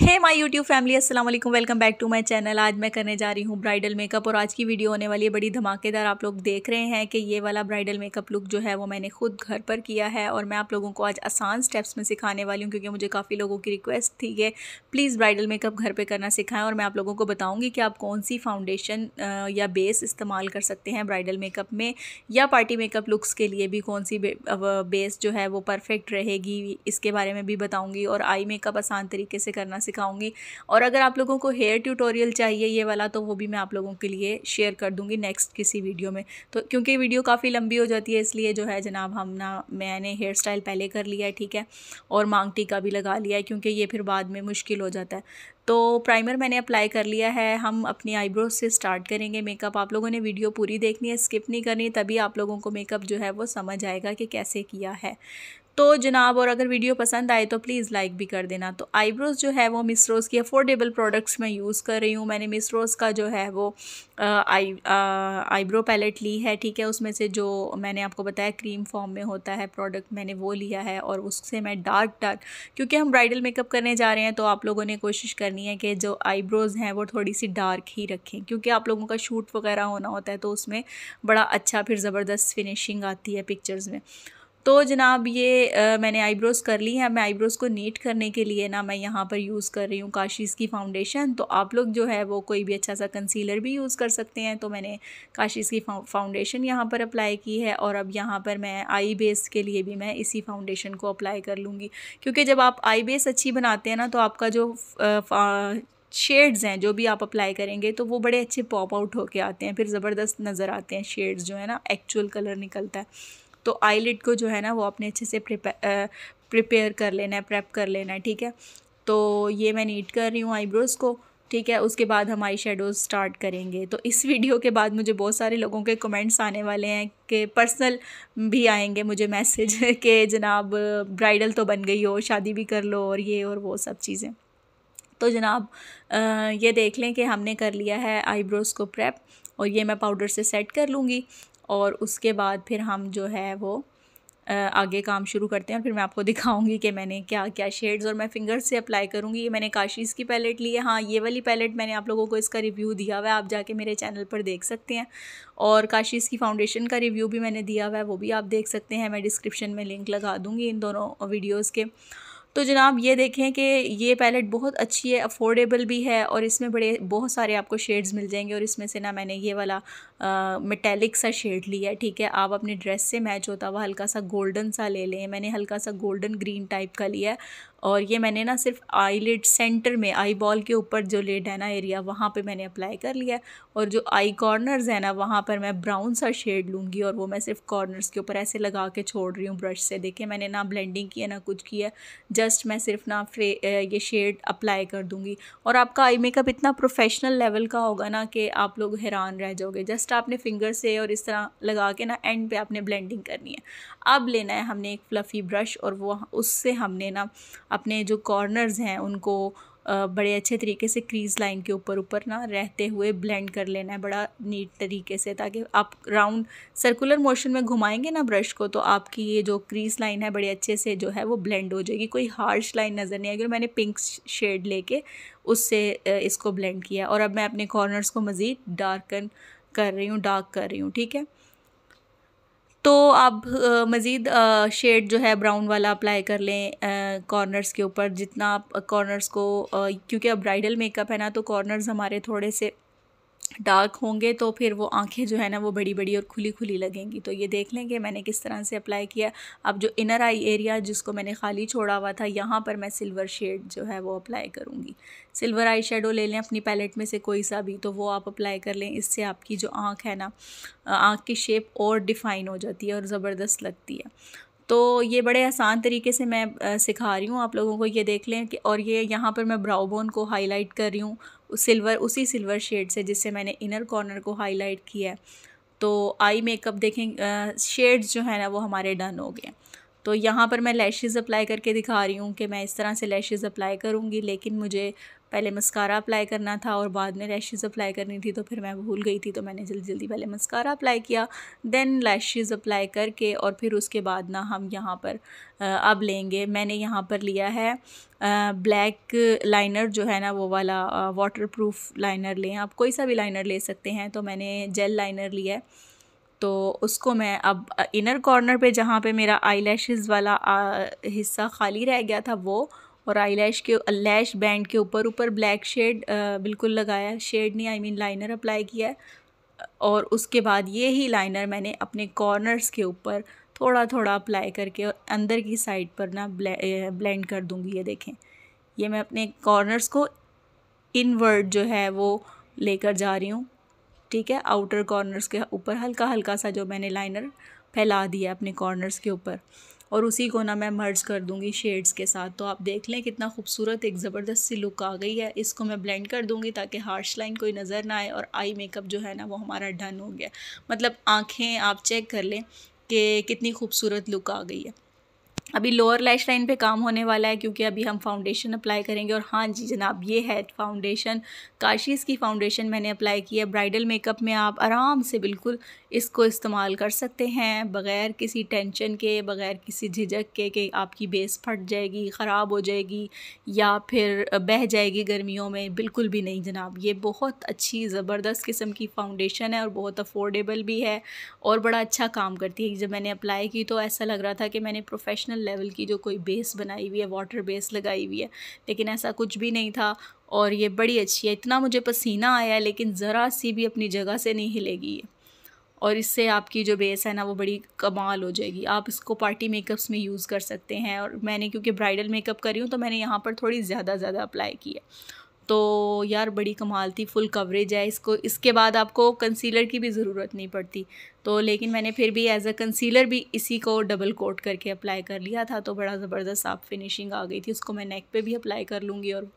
hey my YouTube family अस्सलाम वालेकुम welcome back to my channel आज मैं करने जा रही हूँ ब्राइडल मेकअप और आज की वीडियो होने वाली है बड़ी धमाकेदार आप लोग देख रहे हैं कि ये वाला ब्राइडल मेकअप लुक जो है वो मैंने खुद घर पर किया है और मैं आप लोगों को आज आसान स्टेप्स में सिखाने वाली हूँ क्योंकि मुझे काफ़ी लोगों की रिक्वेस्ट थी कि प्लीज़ ब्राइडल मेकअप घर पर करना सिखाएं और मैं आप लोगों को बताऊँगी कि आप कौन सी फाउंडेशन या बेस इस्तेमाल कर सकते हैं ब्राइडल मेकअप में या पार्टी मेकअप लुक्स के लिए भी कौन सी बेस जो है वो परफेक्ट रहेगी इसके बारे में भी बताऊँगी और आई मेकअप आसान तरीके से करना सिखाऊंगी और अगर आप लोगों को हेयर ट्यूटोरियल चाहिए ये वाला तो वो भी मैं आप लोगों के लिए शेयर कर दूंगी नेक्स्ट किसी वीडियो में तो क्योंकि वीडियो काफ़ी लंबी हो जाती है इसलिए जो है जनाब हम ना मैंने हेयर स्टाइल पहले कर लिया है ठीक है और मांग टीका भी लगा लिया है क्योंकि ये फिर बाद में मुश्किल हो जाता है तो प्राइमर मैंने अप्लाई कर लिया है हम अपनी आईब्रोज से स्टार्ट करेंगे मेकअप आप लोगों ने वीडियो पूरी देखनी है स्किप नहीं करनी तभी आप लोगों को मेकअप जो है वो समझ आएगा कि कैसे किया है तो जनाब और अगर वीडियो पसंद आए तो प्लीज़ लाइक भी कर देना तो आईब्रोज़ जो है वो मिसरोज़ की अफोर्डेबल प्रोडक्ट्स मैं यूज़ कर रही हूँ मैंने मिसरोज़ का जो है वो आई आईब्रो पैलेट ली है ठीक है उसमें से जो मैंने आपको बताया क्रीम फॉर्म में होता है प्रोडक्ट मैंने वो लिया है और उससे मैं डार्क डार्क क्योंकि हम ब्राइडल मेकअप करने जा रहे हैं तो आप लोगों ने कोशिश करनी है कि जो आईब्रोज़ हैं वो थोड़ी सी डार्क ही रखें क्योंकि आप लोगों का शूट वगैरह होना होता है तो उसमें बड़ा अच्छा फिर ज़बरदस्त फिनिशिंग आती है पिक्चर्स में तो जनाब ये आ, मैंने आईब्रोज़ कर ली है मैं आईब्रोज़ को नीट करने के लिए ना मैं यहाँ पर यूज़ कर रही हूँ काशीज़ की फाउंडेशन तो आप लोग जो है वो कोई भी अच्छा सा कंसीलर भी यूज़ कर सकते हैं तो मैंने काशीज़ की फाउंडेशन यहाँ पर अप्लाई की है और अब यहाँ पर मैं आई बेस के लिए भी मैं इसी फाउंडेशन को अप्लाई कर लूँगी क्योंकि जब आप आई बेस अच्छी बनाते हैं ना तो आपका जो शेड्स हैं जो भी आप अप्लाई करेंगे तो वो बड़े अच्छे पॉप आउट होके आते हैं फिर ज़बरदस्त नज़र आते हैं शेड्स जो है ना एक्चुअल कलर निकलता है तो आईलिड को जो है ना वो अपने अच्छे से प्रिपेयर कर लेना है प्रेप कर लेना है ठीक है तो ये मैं नीट कर रही हूँ आईब्रोज़ को ठीक है उसके बाद हम आई शेडोज स्टार्ट करेंगे तो इस वीडियो के बाद मुझे बहुत सारे लोगों के कमेंट्स आने वाले हैं कि पर्सनल भी आएंगे मुझे मैसेज के जनाब ब्राइडल तो बन गई हो शादी भी कर लो और ये और वो सब चीज़ें तो जनाब ये देख लें कि हमने कर लिया है आईब्रोज़ को प्रेप और ये मैं पाउडर से सेट कर लूँगी और उसके बाद फिर हम जो है वो आगे काम शुरू करते हैं फिर मैं आपको दिखाऊंगी कि मैंने क्या क्या शेड्स और मैं फिंगर्स से अप्लाई करूंगी ये मैंने काशीज़ की पैलेट ली है हाँ ये वाली पैलेट मैंने आप लोगों को इसका रिव्यू दिया हुआ है आप जाके मेरे चैनल पर देख सकते हैं और काशीज़ की फाउंडेशन का रिव्यू भी मैंने दिया हुआ है वो भी आप देख सकते हैं मैं डिस्क्रिप्शन में लिंक लगा दूँगी इन दोनों वीडियोज़ के तो जनाब ये देखें कि ये पैलेट बहुत अच्छी है अफोर्डेबल भी है और इसमें बड़े बहुत सारे आपको शेड्स मिल जाएंगे और इसमें से ना मैंने ये वाला मेटेलिक सा शेड लिया है ठीक है आप अपने ड्रेस से मैच होता हुआ हल्का सा गोल्डन सा ले लें मैंने हल्का सा गोल्डन ग्रीन टाइप का लिया है और ये मैंने ना सिर्फ आई सेंटर में आई बॉल के ऊपर जो लेड है ना एरिया वहाँ पर मैंने अप्लाई कर लिया और जो आई कॉर्नर्स है ना वहाँ पर मैं ब्राउन सा शेड लूँगी और वो मैं सिर्फ कॉर्नर्स के ऊपर ऐसे लगा के छोड़ रही हूँ ब्रश से देखिए मैंने ना ब्लेंडिंग की है ना कुछ किया जस्ट मैं सिर्फ ना फ्रे ये शेड अप्लाई कर दूँगी और आपका आई मेकअप इतना प्रोफेशनल लेवल का होगा ना कि आप लोग हैरान रह जाओगे जस्ट आपने फिंगर से और इस तरह लगा के ना एंड पे आपने ब्लेंडिंग करनी है अब लेना है हमने एक फ्लफ़ी ब्रश और वो उससे हमने ना अपने जो कॉर्नर्स हैं उनको बड़े अच्छे तरीके से क्रीज लाइन के ऊपर ऊपर ना रहते हुए ब्लेंड कर लेना है बड़ा नीट तरीके से ताकि आप राउंड सर्कुलर मोशन में घुमाएंगे ना ब्रश को तो आपकी ये जो क्रीज लाइन है बड़े अच्छे से जो है वो ब्लेंड हो जाएगी कोई हार्श लाइन नज़र नहीं आएगी मैंने पिंक शेड लेके उससे इसको ब्लेंड किया और अब मैं अपने कॉर्नर्स को मज़ीद डार्कन कर रही हूँ डार्क कर रही हूँ ठीक है तो आप मज़ीद शेड जो है ब्राउन वाला अप्लाई कर लें कॉर्नर्स के ऊपर जितना आप कॉर्नर्स को क्योंकि अब ब्राइडल मेकअप है ना तो कॉर्नर्स हमारे थोड़े से डार्क होंगे तो फिर वो आंखें जो है ना वो बड़ी बड़ी और खुली खुली लगेंगी तो ये देख लें कि मैंने किस तरह से अप्लाई किया अब जो इनर आई एरिया जिसको मैंने खाली छोड़ा हुआ था यहाँ पर मैं सिल्वर शेड जो है वो अप्लाई करूँगी सिल्वर आई शेडो ले लें अपनी पैलेट में से कोई सा भी तो वो आप अप्लाई कर लें इससे आपकी जो आँख है ना आँख की शेप और डिफ़ाइन हो जाती है और ज़बरदस्त लगती है तो ये बड़े आसान तरीके से मैं सिखा रही हूँ आप लोगों को ये देख लें कि और ये यहाँ पर मैं ब्राउ बोन को हाईलाइट कर रही हूँ सिल्वर उसी सिल्वर शेड से जिससे मैंने इनर कॉर्नर को हाईलाइट किया है तो आई मेकअप देखें शेड्स जो है ना वो हमारे डन हो गए तो यहाँ पर मैं लैशेज़ अप्लाई करके दिखा रही हूँ कि मैं इस तरह से लैशेज़ अप्लाई करूँगी लेकिन मुझे पहले मस्कारा अप्लाई करना था और बाद में लैशेज़ अप्लाई करनी थी तो फिर मैं भूल गई थी तो मैंने जल्दी जल्दी पहले मस्कारा अप्लाई किया देन लैशेज़ अप्लाई करके और फिर उसके बाद ना हम यहाँ पर अब लेंगे मैंने यहाँ पर लिया है ब्लैक लाइनर जो है ना वो वाला वाटर प्रूफ लाइनर लें आप कोई सा भी लाइनर ले सकते हैं तो मैंने जेल लाइनर लिया है तो उसको मैं अब इनर कॉर्नर पे जहाँ पे मेरा आई वाला हिस्सा खाली रह गया था वो और आई लैश के लैश बैंड के ऊपर ऊपर ब्लैक शेड बिल्कुल लगाया शेड नहीं आई मीन लाइनर अप्लाई किया है और उसके बाद ये ही लाइनर मैंने अपने कॉर्नर्स के ऊपर थोड़ा थोड़ा अप्लाई करके और अंदर की साइड पर ना ब्लेंड कर दूँगी ये देखें ये मैं अपने कॉर्नर्स को इनवर्ड जो है वो लेकर जा रही हूँ ठीक है आउटर कॉर्नर्स के ऊपर हल्का हल्का सा जो मैंने लाइनर फैला दिया अपने कॉर्नर्स के ऊपर और उसी को ना मैं मर्ज कर दूंगी शेड्स के साथ तो आप देख लें कितना खूबसूरत एक ज़बरदस्त सी लुक आ गई है इसको मैं ब्लेंड कर दूंगी ताकि हार्श लाइन कोई नज़र ना आए और आई मेकअप जो है ना वो हमारा डन हो गया मतलब आँखें आप चेक कर लें कि कितनी खूबसूरत लुक आ गई है अभी लोअर लैश लाइन पे काम होने वाला है क्योंकि अभी हम फाउंडेशन अप्लाई करेंगे और हाँ जी जनाब ये है फाउंडेशन काशीज़ की फाउंडेशन मैंने अप्लाई की है ब्राइडल मेकअप में आप आराम से बिल्कुल इसको इस्तेमाल कर सकते हैं बग़ैर किसी टेंशन के बग़ैर किसी झिझक के कि आपकी बेस फट जाएगी ख़राब हो जाएगी या फिर बह जाएगी गर्मियों में बिल्कुल भी नहीं जनाब ये बहुत अच्छी ज़बरदस्त किस्म की फ़ाउंडेशन है और बहुत अफोर्डेबल भी है और बड़ा अच्छा काम करती है जब मैंने अप्लाई की तो ऐसा लग रहा था कि मैंने प्रोफेशनल लेवल की जो कोई बेस बनाई हुई है वाटर बेस लगाई हुई है लेकिन ऐसा कुछ भी नहीं था और ये बड़ी अच्छी है इतना मुझे पसीना आया लेकिन ज़रा सी भी अपनी जगह से नहीं हिलेगी और इससे आपकी जो बेस है ना वो बड़ी कमाल हो जाएगी आप इसको पार्टी मेकअप्स में यूज़ कर सकते हैं और मैंने क्योंकि ब्राइडल मेकअप करी हूँ तो मैंने यहाँ पर थोड़ी ज़्यादा ज़्यादा अप्लाई की है तो यार बड़ी कमाल थी फुल कवरेज है इसको इसके बाद आपको कंसीलर की भी ज़रूरत नहीं पड़ती तो लेकिन मैंने फिर भी एज अ कंसीलर भी इसी को डबल कोट करके अप्लाई कर लिया था तो बड़ा ज़बरदस्त साफ फिनिशिंग आ गई थी उसको मैं नेक पे भी अप्लाई कर लूँगी और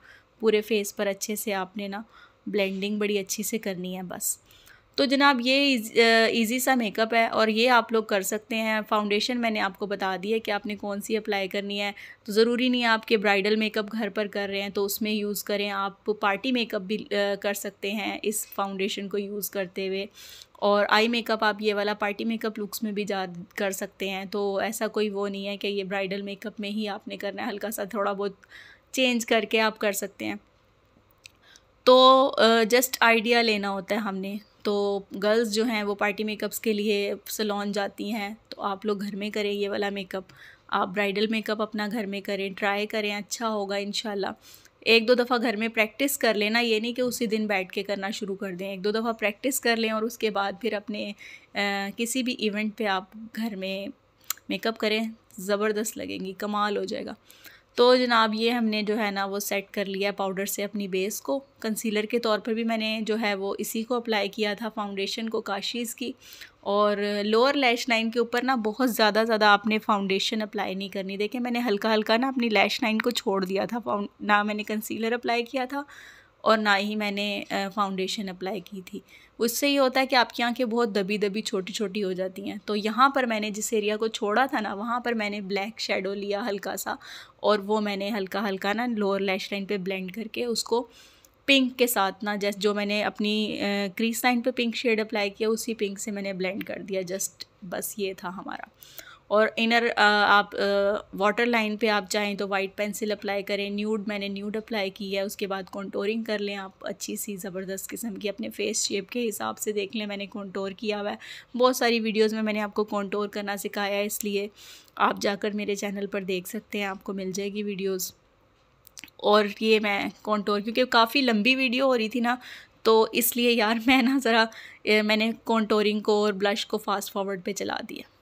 पूरे फेस पर अच्छे से आपने ना ब्लेंडिंग बड़ी अच्छी से करनी है बस तो जनाब ये इजी सा मेकअप है और ये आप लोग कर सकते हैं फाउंडेशन मैंने आपको बता दी है कि आपने कौन सी अप्लाई करनी है तो ज़रूरी नहीं है आपके ब्राइडल मेकअप घर पर कर रहे हैं तो उसमें यूज़ करें आप पार्टी मेकअप भी कर सकते हैं इस फाउंडेशन को यूज़ करते हुए और आई मेकअप आप ये वाला पार्टी मेकअप लुक्स में भी जा कर सकते हैं तो ऐसा कोई वो नहीं है कि ये ब्राइडल मेकअप में ही आपने करना है हल्का सा थोड़ा बहुत चेंज करके आप कर सकते हैं तो जस्ट आइडिया लेना होता है हमने तो गर्ल्स जो हैं वो पार्टी मेकअप्स के लिए सलोन जाती हैं तो आप लोग घर में करें ये वाला मेकअप आप ब्राइडल मेकअप अपना घर में करें ट्राई करें अच्छा होगा इन एक दो दफ़ा घर में प्रैक्टिस कर लेना ये नहीं कि उसी दिन बैठ के करना शुरू कर दें एक दो दफ़ा प्रैक्टिस कर लें और उसके बाद फिर अपने आ, किसी भी इवेंट पे आप घर में मेकअप करें ज़बरदस्त लगेंगी कमाल हो जाएगा तो जनाब ये हमने जो है ना वो सेट कर लिया पाउडर से अपनी बेस को कंसीलर के तौर पर भी मैंने जो है वो इसी को अप्लाई किया था फाउंडेशन को काशीज़ की और लोअर लैश लाइन के ऊपर ना बहुत ज़्यादा ज़्यादा आपने फाउंडेशन अप्लाई नहीं करनी देखिए मैंने हल्का हल्का ना अपनी लैश लाइन को छोड़ दिया था ना मैंने कंसीलर अप्लाई किया था और ना ही मैंने फाउंडेशन अप्लाई की थी उससे ये होता है कि आपकी आंखें बहुत दबी दबी छोटी छोटी हो जाती हैं तो यहाँ पर मैंने जिस एरिया को छोड़ा था ना वहाँ पर मैंने ब्लैक शेडो लिया हल्का सा और वो मैंने हल्का हल्का ना लोअर लैश लाइन पे ब्लेंड करके उसको पिंक के साथ ना जस्ट जो मैंने अपनी क्रीज लाइन पर पिंक शेड अप्लाई किया उसी पिंक से मैंने ब्लेंड कर दिया जस्ट बस ये था हमारा और इनर आप वाटर लाइन पे आप जाएं तो वाइट पेंसिल अप्लाई करें न्यूड मैंने न्यूड अप्लाई की है उसके बाद कॉन्टोरिंग कर लें आप अच्छी सी ज़बरदस्त किस्म की अपने फेस शेप के हिसाब से देख लें मैंने कॉन्टोर किया हुआ है बहुत सारी वीडियोज़ में मैंने आपको कॉन्टोर करना सिखाया है इसलिए आप जाकर मेरे चैनल पर देख सकते हैं आपको मिल जाएगी वीडियोज़ और ये मैं कॉन्टोर क्योंकि काफ़ी लंबी वीडियो हो रही थी ना तो इसलिए यार मैं ना ज़रा मैंने कॉन्टोरिंग को और ब्लश को फास्ट फॉरवर्ड पर चला दिया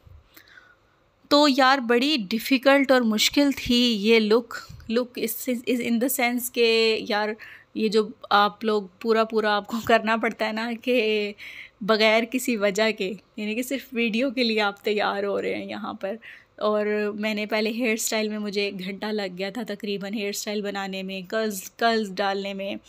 तो यार बड़ी डिफ़िकल्ट और मुश्किल थी ये लुक लुक इस इन देंस सेंस के यार ये जो आप लोग पूरा पूरा आपको करना पड़ता है ना कि बग़ैर किसी वजह के यानी कि सिर्फ वीडियो के लिए आप तैयार हो रहे हैं यहाँ पर और मैंने पहले हेयर स्टाइल में मुझे एक घंटा लग गया था तकरीबन हेयर स्टाइल बनाने में कर्ल्स कर्ल्स डालने में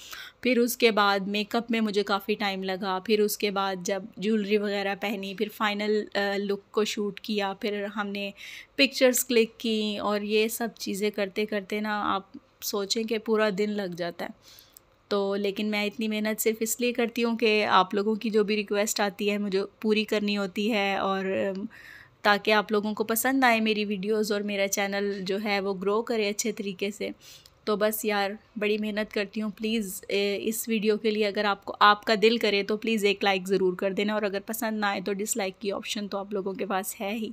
फिर उसके बाद मेकअप में मुझे काफ़ी टाइम लगा फिर उसके बाद जब ज्वेलरी वगैरह पहनी फिर फाइनल लुक को शूट किया फिर हमने पिक्चर्स क्लिक की और ये सब चीज़ें करते करते ना आप सोचें कि पूरा दिन लग जाता है तो लेकिन मैं इतनी मेहनत सिर्फ इसलिए करती हूँ कि आप लोगों की जो भी रिक्वेस्ट आती है मुझे पूरी करनी होती है और ताकि आप लोगों को पसंद आए मेरी वीडियोज़ और मेरा चैनल जो है वो ग्रो करे अच्छे तरीके से तो बस यार बड़ी मेहनत करती हूँ प्लीज़ इस वीडियो के लिए अगर आपको आपका दिल करे तो प्लीज़ एक लाइक ज़रूर कर देना और अगर पसंद ना आए तो डिसलाइक की ऑप्शन तो आप लोगों के पास है ही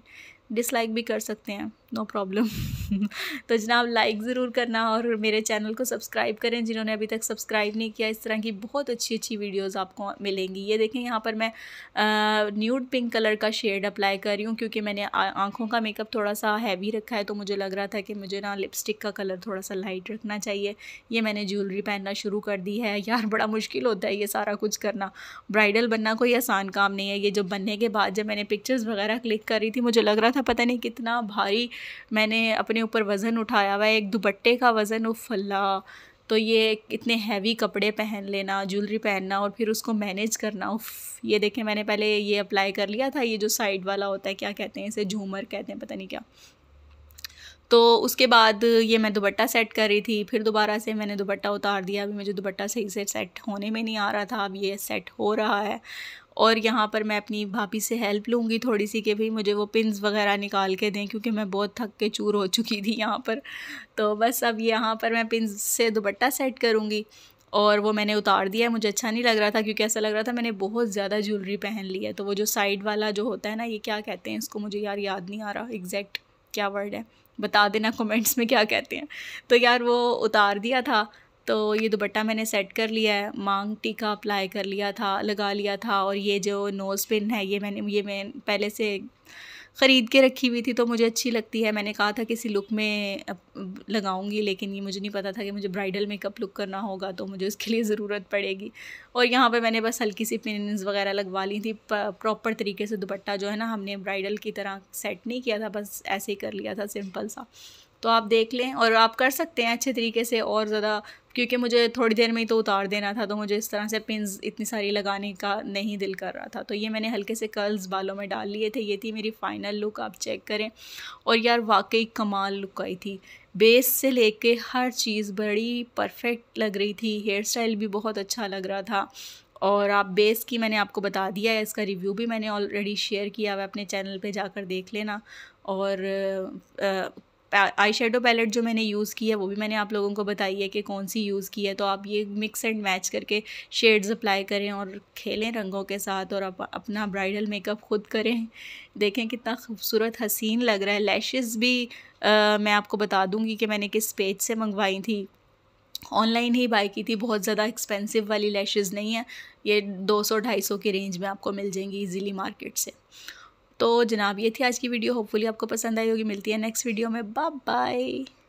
डिसलाइक भी कर सकते हैं नो प्रॉब्लम तो जनाब लाइक ज़रूर करना और मेरे चैनल को सब्सक्राइब करें जिन्होंने अभी तक सब्सक्राइब नहीं किया इस तरह की बहुत अच्छी अच्छी वीडियोस आपको मिलेंगी ये देखें यहाँ पर मैं न्यूड पिंक कलर का शेड अप्लाई कर रही हूँ क्योंकि मैंने आँखों का मेकअप थोड़ा सा हैवी रखा है तो मुझे लग रहा था कि मुझे ना लिपस्टिक का कलर थोड़ा सा लाइट रखना चाहिए ये मैंने ज्वेलरी पहनना शुरू कर दी है यार बड़ा मुश्किल होता है ये सारा कुछ करना ब्राइडल बनना कोई आसान काम नहीं है ये जब बनने के बाद जब मैंने पिक्चर्स वगैरह क्लिक कर रही थी मुझे लग रहा था पता नहीं कितना भारी मैंने अपने ऊपर वज़न उठाया हुआ है एक दुपट्टे का वज़न उफ तो ये इतने हैवी कपड़े पहन लेना ज्वेलरी पहनना और फिर उसको मैनेज करना उफ ये देखें मैंने पहले ये अप्लाई कर लिया था ये जो साइड वाला होता है क्या कहते हैं इसे झूमर कहते हैं पता नहीं क्या तो उसके बाद ये मैं दुपट्टा सेट कर रही थी फिर दोबारा से मैंने दुपट्टा उतार दिया अभी मुझे दुपट्टा सही से सेट होने में नहीं आ रहा था अब ये सेट हो रहा है और यहाँ पर मैं अपनी भाभी से हेल्प लूँगी थोड़ी सी कि भाई मुझे वो पिंस वगैरह निकाल के दें क्योंकि मैं बहुत थक के चूर हो चुकी थी यहाँ पर तो बस अब यहाँ पर मैं पिंस से दुपट्टा सेट करूँगी और वो मैंने उतार दिया है मुझे अच्छा नहीं लग रहा था क्योंकि ऐसा लग रहा था मैंने बहुत ज़्यादा ज्वेलरी पहन ली है तो वो जो साइड वाला जो होता है ना ये क्या कहते हैं इसको मुझे यार याद नहीं आ रहा एग्जैक्ट क्या वर्ड है बता देना कमेंट्स में क्या कहते हैं तो यार वो उतार दिया था तो ये दुपट्टा मैंने सेट कर लिया है मांग टीका अप्लाई कर लिया था लगा लिया था और ये जो नोज़ पिन है ये मैंने ये मैं पहले से ख़रीद के रखी हुई थी तो मुझे अच्छी लगती है मैंने कहा था किसी लुक में लगाऊंगी लेकिन ये मुझे नहीं पता था कि मुझे ब्राइडल मेकअप लुक करना होगा तो मुझे उसके लिए ज़रूरत पड़ेगी और यहाँ पे मैंने बस हल्की सी पिनस वगैरह लगवा ली थी प्रॉपर तरीके से दुपट्टा जो है ना हमने ब्राइडल की तरह सेट नहीं किया था बस ऐसे ही कर लिया था सिंपल सा तो आप देख लें और आप कर सकते हैं अच्छे तरीके से और ज़्यादा क्योंकि मुझे थोड़ी देर में ही तो उतार देना था तो मुझे इस तरह से पिंस इतनी सारी लगाने का नहीं दिल कर रहा था तो ये मैंने हल्के से कर्ल्स बालों में डाल लिए थे ये थी मेरी फ़ाइनल लुक आप चेक करें और यार वाकई कमाल लुक आई थी बेस से लेके हर चीज़ बड़ी परफेक्ट लग रही थी हेयर स्टाइल भी बहुत अच्छा लग रहा था और आप बेस की मैंने आपको बता दिया है इसका रिव्यू भी मैंने ऑलरेडी शेयर किया है अपने चैनल पे जाकर देख लेना और आ, आई शेडो पैलेट जो मैंने यूज़ की है वो भी मैंने आप लोगों को बताई है कि कौन सी यूज़ की है तो आप ये मिक्स एंड मैच करके शेड्स अप्लाई करें और खेलें रंगों के साथ और आप अपना ब्राइडल मेकअप ख़ुद करें देखें कितना खूबसूरत हसीन लग रहा है लैशेज़ भी आ, मैं आपको बता दूँगी कि मैंने किस पेज से मंगवाई थी ऑनलाइन ही बाई की थी बहुत ज़्यादा एक्सपेंसिव वाली लैशेज़ नहीं है ये दो सौ ढाई सौ की रेंज में आपको मिल जाएंगी इजीली मार्केट से तो जनाब ये थी आज की वीडियो होपफुली आपको पसंद आई होगी मिलती है नेक्स्ट वीडियो में बाय बाय